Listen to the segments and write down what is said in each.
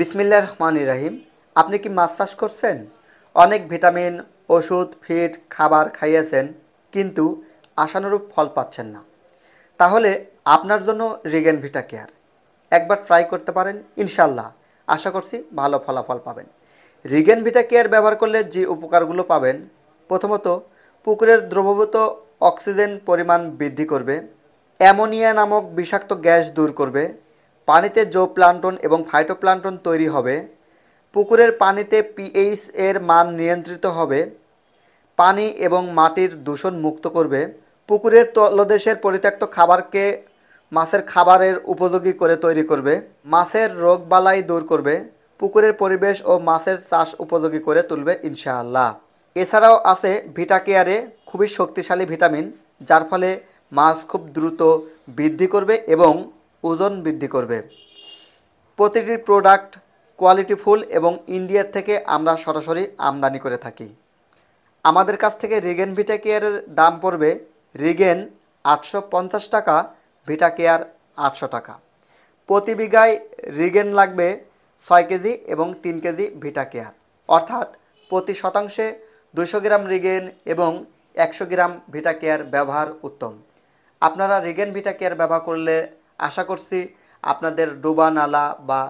বিসমিল্লা রহমান ইরাহিম আপনি কি মাছ চাষ করছেন অনেক ভিটামিন ওষুধ ফিড খাবার খাইয়েছেন কিন্তু আশানুরূপ ফল পাচ্ছেন না তাহলে আপনার জন্য রিগেন ভিটা কেয়ার একবার ট্রাই করতে পারেন ইনশাল্লাহ আশা করছি ভালো ফলাফল পাবেন রিগেন ভিটা কেয়ার ব্যবহার করলে যে উপকারগুলো পাবেন প্রথমত পুকুরের দ্রবভূত অক্সিজেন পরিমাণ বৃদ্ধি করবে অ্যামোনিয়া নামক বিষাক্ত গ্যাস দূর করবে পানিতে জো প্লান্টন এবং ফাইটোপ্লান্টন তৈরি হবে পুকুরের পানিতে পিএইচ এর মান নিয়ন্ত্রিত হবে পানি এবং মাটির দূষণ মুক্ত করবে পুকুরের তলদেশের পরিত্যক্ত খাবারকে মাছের খাবারের উপযোগী করে তৈরি করবে মাছের রোগবালাই দূর করবে পুকুরের পরিবেশ ও মাছের চাষ উপযোগী করে তুলবে ইনশাআল্লাহ এছাড়াও আছে ভিটা কেয়ারে খুবই শক্তিশালী ভিটামিন যার ফলে মাছ খুব দ্রুত বৃদ্ধি করবে এবং ওজন বৃদ্ধি করবে প্রতিটি প্রোডাক্ট কোয়ালিটিফুল এবং ইন্ডিয়ার থেকে আমরা সরাসরি আমদানি করে থাকি আমাদের কাছ থেকে রিগেন ভিটা কেয়ারের দাম পড়বে রিগেন আটশো টাকা ভিটা কেয়ার আটশো টাকা প্রতি বিঘায় রিগেন লাগবে ছয় কেজি এবং তিন কেজি ভিটা কেয়ার অর্থাৎ প্রতি শতাংশে দুশো গ্রাম রিগেন এবং একশো গ্রাম ভিটা কেয়ার ব্যবহার উত্তম আপনারা রিগেন ভিটা কেয়ার ব্যবহার করলে আশা করছি আপনাদের ডোবা নালা বা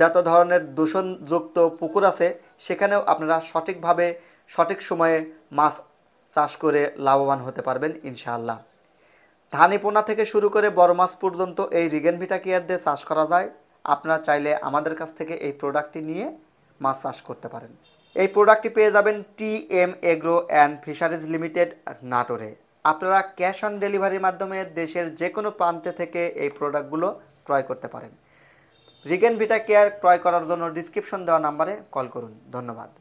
যত ধরনের দূষণযুক্ত পুকুর আছে সেখানেও আপনারা সঠিকভাবে সঠিক সময়ে মাছ চাষ করে লাভবান হতে পারবেন ইনশাআল্লাহ ধানি পোনা থেকে শুরু করে বড় মাছ পর্যন্ত এই রিগেন ভিটা কেয়ার দিয়ে চাষ করা যায় আপনারা চাইলে আমাদের কাছ থেকে এই প্রোডাক্টটি নিয়ে মাছ চাষ করতে পারেন এই প্রোডাক্টটি পেয়ে যাবেন T M agro and fisheries limited নাটোরে আপনারা ক্যাশ অন ডেলিভারির মাধ্যমে দেশের যে কোনো প্রান্তে থেকে এই প্রোডাক্টগুলো ক্রয় করতে পারেন রিগেন ভিটা কেয়ার ক্রয় করার জন্য ডিসক্রিপশন দেওয়া নাম্বারে কল করুন ধন্যবাদ